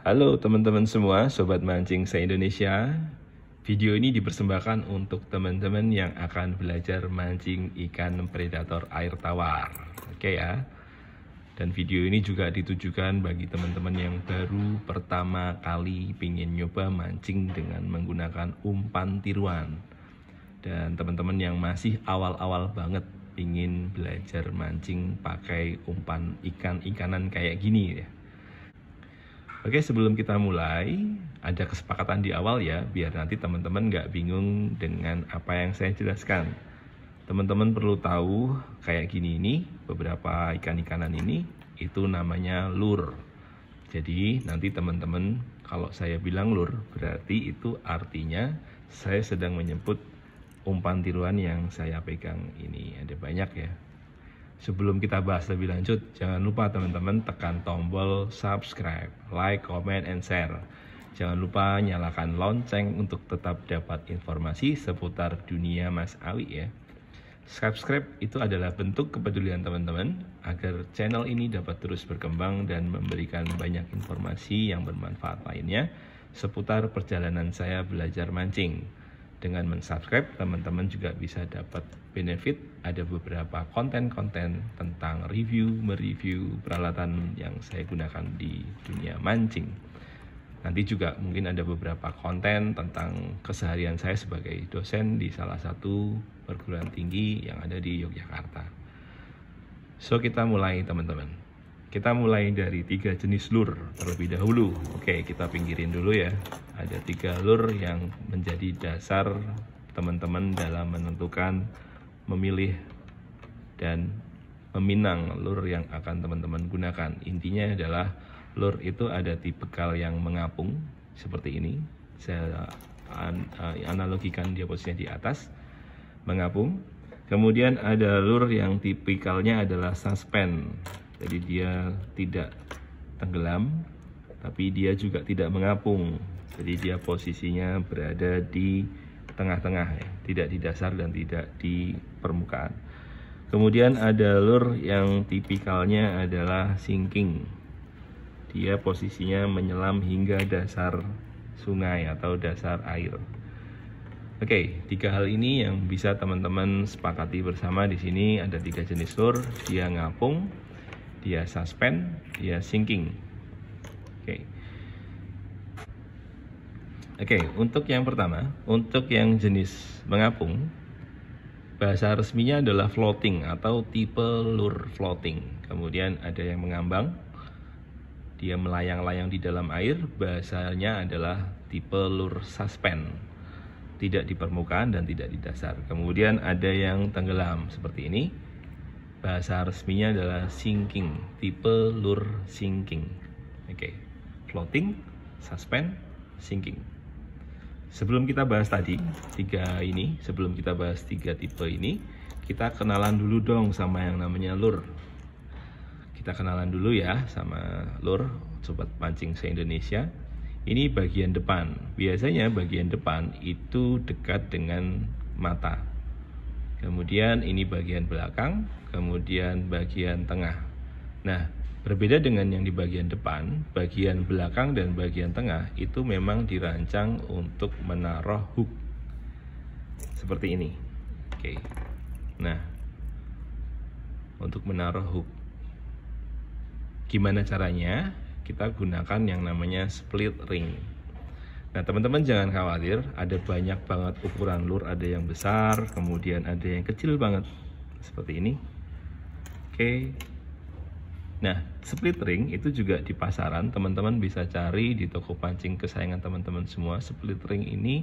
Halo teman-teman semua, Sobat Mancing se-Indonesia Video ini dipersembahkan untuk teman-teman yang akan belajar mancing ikan predator air tawar Oke ya Dan video ini juga ditujukan bagi teman-teman yang baru pertama kali ingin nyoba mancing dengan menggunakan umpan tiruan Dan teman-teman yang masih awal-awal banget ingin belajar mancing pakai umpan ikan-ikanan kayak gini ya Oke, sebelum kita mulai, ada kesepakatan di awal ya, biar nanti teman-teman nggak bingung dengan apa yang saya jelaskan. Teman-teman perlu tahu, kayak gini ini, beberapa ikan-ikanan ini, itu namanya lur. Jadi, nanti teman-teman, kalau saya bilang lur, berarti itu artinya saya sedang menyebut umpan tiruan yang saya pegang ini. Ada banyak ya, Sebelum kita bahas lebih lanjut, jangan lupa teman-teman tekan tombol subscribe, like, comment, and share. Jangan lupa nyalakan lonceng untuk tetap dapat informasi seputar dunia Mas Awi ya. Subscribe itu adalah bentuk kepedulian teman-teman agar channel ini dapat terus berkembang dan memberikan banyak informasi yang bermanfaat lainnya seputar perjalanan saya belajar mancing dengan mensubscribe teman-teman juga bisa dapat benefit ada beberapa konten-konten tentang review mereview peralatan yang saya gunakan di dunia mancing nanti juga mungkin ada beberapa konten tentang keseharian saya sebagai dosen di salah satu perguruan tinggi yang ada di Yogyakarta so kita mulai teman-teman kita mulai dari tiga jenis lur terlebih dahulu. Oke, kita pinggirin dulu ya. Ada tiga lur yang menjadi dasar teman-teman dalam menentukan, memilih, dan meminang lur yang akan teman-teman gunakan. Intinya adalah lur itu ada di bekal yang mengapung seperti ini. Saya eh, analogikan dia posisinya di atas, mengapung. Kemudian ada lur yang tipikalnya adalah suspend jadi dia tidak tenggelam tapi dia juga tidak mengapung jadi dia posisinya berada di tengah-tengah ya tidak di dasar dan tidak di permukaan kemudian ada lur yang tipikalnya adalah sinking dia posisinya menyelam hingga dasar sungai atau dasar air Oke, okay, tiga hal ini yang bisa teman-teman sepakati bersama di sini ada tiga jenis lur, dia ngapung, dia suspend, dia sinking. Oke. Okay. Oke, okay, untuk yang pertama, untuk yang jenis mengapung, bahasa resminya adalah floating atau tipe lure floating. Kemudian ada yang mengambang, dia melayang-layang di dalam air, bahasanya adalah tipe lure suspend. Tidak di permukaan dan tidak di dasar. Kemudian ada yang tenggelam seperti ini bahasa resminya adalah sinking tipe lur sinking oke okay. floating suspend sinking sebelum kita bahas tadi tiga ini sebelum kita bahas tiga tipe ini kita kenalan dulu dong sama yang namanya lur. kita kenalan dulu ya sama lur, sobat pancing se Indonesia ini bagian depan biasanya bagian depan itu dekat dengan mata kemudian ini bagian belakang, kemudian bagian tengah. Nah, berbeda dengan yang di bagian depan, bagian belakang dan bagian tengah itu memang dirancang untuk menaruh hook seperti ini. Oke. Nah, untuk menaruh hook. Gimana caranya? Kita gunakan yang namanya split ring. Nah teman-teman jangan khawatir, ada banyak banget ukuran lur, ada yang besar, kemudian ada yang kecil banget seperti ini. Oke. Nah split ring itu juga di pasaran teman-teman bisa cari di toko pancing kesayangan teman-teman semua. Split ring ini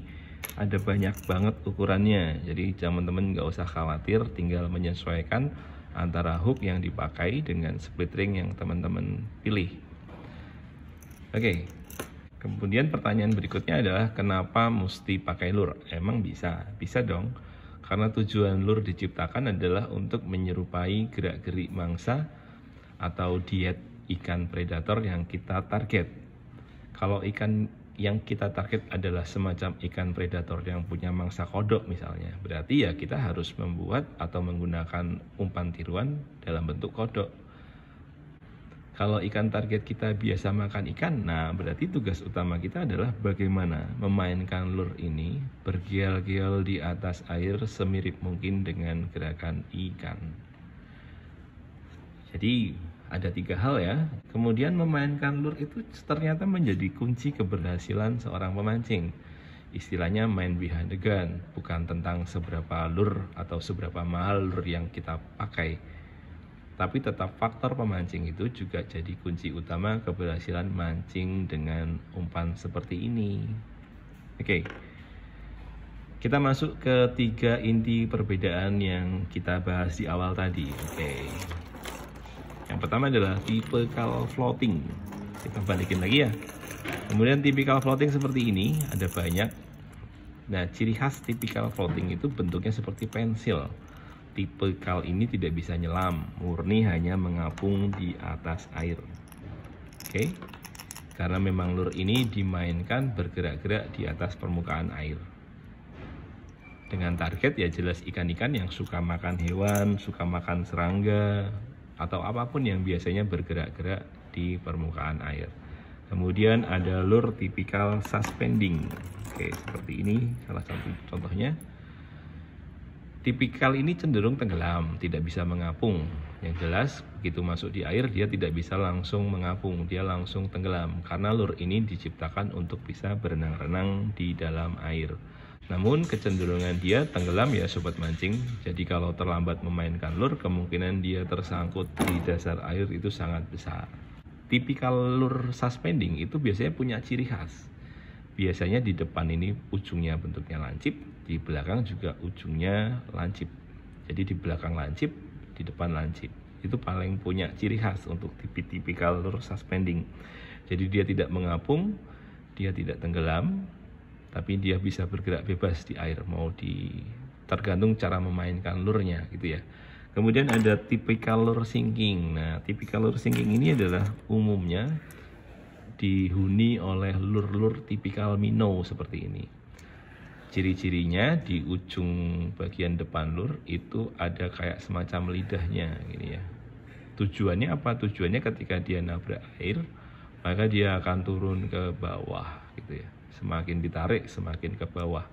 ada banyak banget ukurannya, jadi teman-teman nggak usah khawatir, tinggal menyesuaikan antara hook yang dipakai dengan split ring yang teman-teman pilih. Oke. Kemudian pertanyaan berikutnya adalah kenapa mesti pakai lur? Emang bisa? Bisa dong. Karena tujuan lur diciptakan adalah untuk menyerupai gerak-gerik mangsa atau diet ikan predator yang kita target. Kalau ikan yang kita target adalah semacam ikan predator yang punya mangsa kodok misalnya. Berarti ya kita harus membuat atau menggunakan umpan tiruan dalam bentuk kodok. Kalau ikan target kita biasa makan ikan, nah berarti tugas utama kita adalah bagaimana memainkan lur ini bergel-gel di atas air semirip mungkin dengan gerakan ikan. Jadi ada tiga hal ya. Kemudian memainkan lur itu ternyata menjadi kunci keberhasilan seorang pemancing. Istilahnya main behind the gun, bukan tentang seberapa lur atau seberapa mahal lur yang kita pakai tapi tetap faktor pemancing itu juga jadi kunci utama keberhasilan mancing dengan umpan seperti ini. Oke. Okay. Kita masuk ke tiga inti perbedaan yang kita bahas di awal tadi. Oke. Okay. Yang pertama adalah typical floating. Kita balikin lagi ya. Kemudian tipikal floating seperti ini ada banyak. Nah, ciri khas tipikal floating itu bentuknya seperti pensil tipe kal ini tidak bisa nyelam, murni hanya mengapung di atas air. Oke. Okay? Karena memang lur ini dimainkan bergerak-gerak di atas permukaan air. Dengan target ya jelas ikan-ikan yang suka makan hewan, suka makan serangga, atau apapun yang biasanya bergerak-gerak di permukaan air. Kemudian ada lur tipikal suspending. Oke, seperti ini salah satu contohnya. Tipikal ini cenderung tenggelam, tidak bisa mengapung. Yang jelas, begitu masuk di air, dia tidak bisa langsung mengapung, dia langsung tenggelam karena lur ini diciptakan untuk bisa berenang-renang di dalam air. Namun kecenderungan dia tenggelam ya sobat mancing. Jadi kalau terlambat memainkan lur, kemungkinan dia tersangkut di dasar air itu sangat besar. Tipikal lur suspending itu biasanya punya ciri khas biasanya di depan ini ujungnya bentuknya lancip, di belakang juga ujungnya lancip. Jadi di belakang lancip, di depan lancip. Itu paling punya ciri khas untuk tipikal lurus suspending. Jadi dia tidak mengapung, dia tidak tenggelam, tapi dia bisa bergerak bebas di air mau di tergantung cara memainkan lurnya gitu ya. Kemudian ada tipikal lure sinking. Nah, tipikal lure sinking ini adalah umumnya dihuni oleh lur-lur tipikal Mino seperti ini. Ciri-cirinya di ujung bagian depan lur itu ada kayak semacam lidahnya gini ya. Tujuannya apa? Tujuannya ketika dia nabrak air, maka dia akan turun ke bawah gitu ya. Semakin ditarik semakin ke bawah.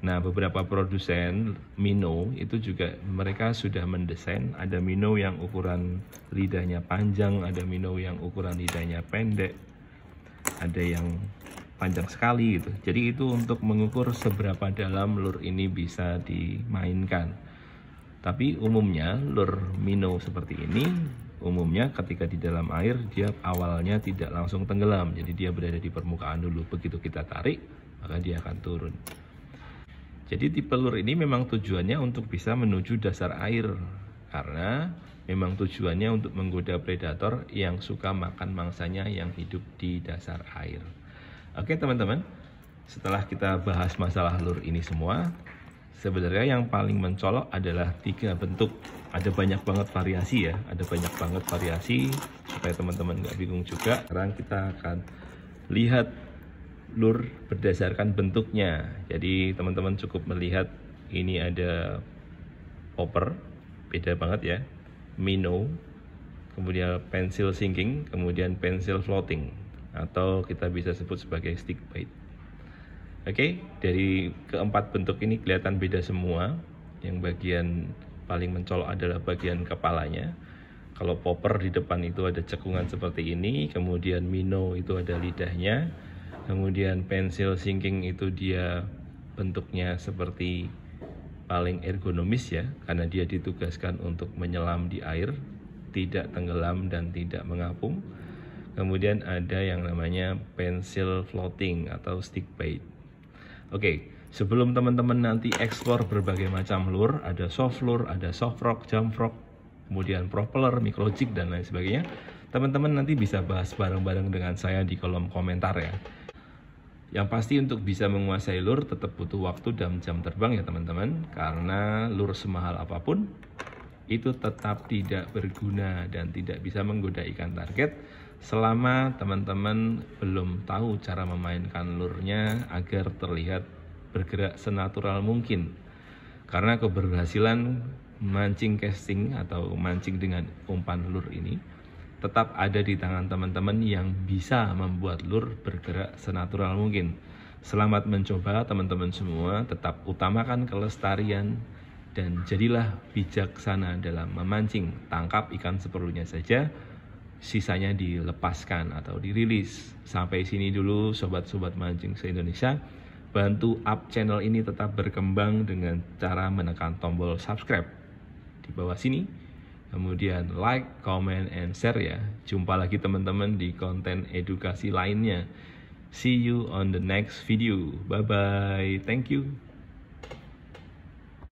Nah, beberapa produsen Mino itu juga mereka sudah mendesain ada Mino yang ukuran lidahnya panjang, ada Mino yang ukuran lidahnya pendek ada yang panjang sekali gitu. Jadi itu untuk mengukur seberapa dalam lur ini bisa dimainkan. Tapi umumnya lur mino seperti ini umumnya ketika di dalam air dia awalnya tidak langsung tenggelam. Jadi dia berada di permukaan dulu. Begitu kita tarik maka dia akan turun. Jadi tipe lur ini memang tujuannya untuk bisa menuju dasar air karena memang tujuannya untuk menggoda predator yang suka makan mangsanya yang hidup di dasar air. Oke teman-teman, setelah kita bahas masalah lur ini semua, sebenarnya yang paling mencolok adalah tiga bentuk. Ada banyak banget variasi ya, ada banyak banget variasi supaya teman-teman nggak bingung juga. Sekarang kita akan lihat lur berdasarkan bentuknya. Jadi teman-teman cukup melihat ini ada popper, beda banget ya Mino, kemudian pensil sinking, kemudian pensil floating atau kita bisa sebut sebagai stick bite. Oke, okay, dari keempat bentuk ini kelihatan beda semua. Yang bagian paling mencolok adalah bagian kepalanya. Kalau popper di depan itu ada cekungan seperti ini, kemudian Mino itu ada lidahnya, kemudian pensil sinking itu dia bentuknya seperti paling ergonomis ya karena dia ditugaskan untuk menyelam di air tidak tenggelam dan tidak mengapung kemudian ada yang namanya pensil floating atau stick bait oke sebelum teman-teman nanti explore berbagai macam lure ada soft lure ada soft rock jump rock kemudian propeller micro jig dan lain sebagainya teman-teman nanti bisa bahas bareng-bareng dengan saya di kolom komentar ya yang pasti untuk bisa menguasai lur tetap butuh waktu dan jam terbang ya teman-teman Karena lur semahal apapun itu tetap tidak berguna dan tidak bisa menggoda ikan target Selama teman-teman belum tahu cara memainkan lurnya agar terlihat bergerak senatural mungkin Karena keberhasilan mancing casting atau mancing dengan umpan lur ini tetap ada di tangan teman-teman yang bisa membuat lur bergerak senatural mungkin. Selamat mencoba teman-teman semua, tetap utamakan kelestarian dan jadilah bijaksana dalam memancing. Tangkap ikan seperlunya saja, sisanya dilepaskan atau dirilis. Sampai sini dulu sobat-sobat mancing se-Indonesia. Bantu up channel ini tetap berkembang dengan cara menekan tombol subscribe di bawah sini Kemudian like, comment, and share ya. Jumpa lagi teman-teman di konten edukasi lainnya. See you on the next video. Bye-bye. Thank you.